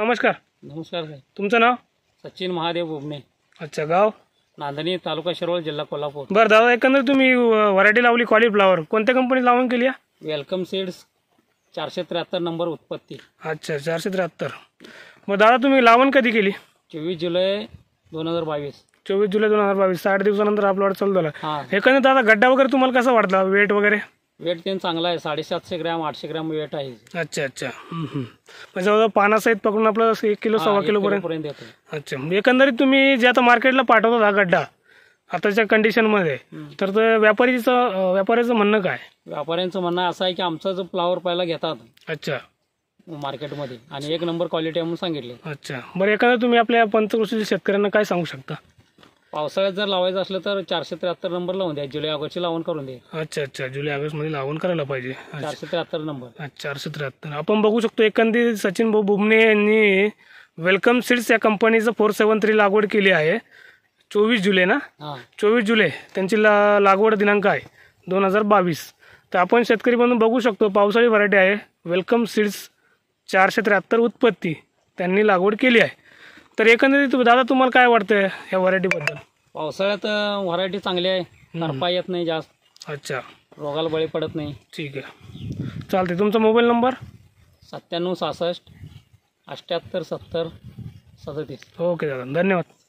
नमस्कार नमस्कार साहेब तुमचं नाव सचिन महादेव बोबणे अच्छा गाव नांदणी तालुका शिरोळ जिल्हा कोल्हापूर बरं दादा एकंदर तुम्ही व्हरायटी लावली कॉलीफ्लावर कोणत्या कंपनीत लावून केली वेलकम सीड्स चारशे त्र्याहत्तर नंबर उत्पत्ती अच्छा चारशे त्र्याहत्तर मग दादा तुम्ही लावण कधी केली चोवीस जुलै दोन हजार बावीस चोवीस जुलै दोन हजार बावीस साठ दिवसानंतर आपला वाट चालू झाला एकंदर दादा गड्डा वगैरे तुम्हाला कसा वाटला वेट वगैरे वेट त्यांनी चांगला आहे साडेसातशे ग्रॅम आठशे ग्रॅम वेट आहे अच्छा अच्छा हम्म, म्हणजे जवळजवळ पकडून आपलं एक किलो सव्वा किलो पर्यंत येतो अच्छा म्हणजे एकंदरीत तुम्ही जे आता मार्केटला पाठवता हा गड्डा आताच्या कंडिशन मध्ये तर व्यापारीच व्यापारीचं व्यापाऱ्याचं म्हणणं काय व्यापाऱ्यांचं म्हणणं असं आहे की आमचा जो फ्लावर पाहिला घेतात अच्छा मार्केटमध्ये आणि एक नंबर क्वालिटी आहे म्हणून सांगितले अच्छा बरं एखादं तुम्ही आपल्या पंचकृषीतील शेतकऱ्यांना काय सांगू शकता पावसाळ्यात जर लावायचं असलं तर चारशे त्र्याहत्तर नंबर लावून द्या जुलै ऑगस्टची लावण करून दे अच्छा अच्छा जुलै ऑगस्ट मध्ये लावून करायला पाहिजे चारशे त्र्याहत्तर नंबर अच्छा, चारशे त्र्याहत्तर आपण बघू शकतो एकंदरीत सचिन भाऊ बुबने यांनी वेलकम सीड्स या कंपनीचं फोर सेवन थ्री लागवड केली आहे चोवीस जुलै ना चोवीस जुलै त्यांची ला लागवड दिनांक आहे दोन हजार बावीस तर आपण शेतकरी म्हणून बघू शकतो पावसाळी व्हरायटी आहे वेलकम सीड्स चारशे त्र्याहत्तर उत्पत्ती त्यांनी लागवड केली आहे तर एकंदरीत दादा तुम्हाला काय वाटतं या व्हरायटीबद्दल पावसाळ्यात व्हरायटी चांगली आहे नरपा येत नाही जास्त अच्छा रोगाला बळी पडत नाही ठीक आहे चालते तुमचा मोबाईल नंबर सत्त्याण्णव सहासष्ट अठ्ठ्याहत्तर सत्तर सदतीस ओके दादा धन्यवाद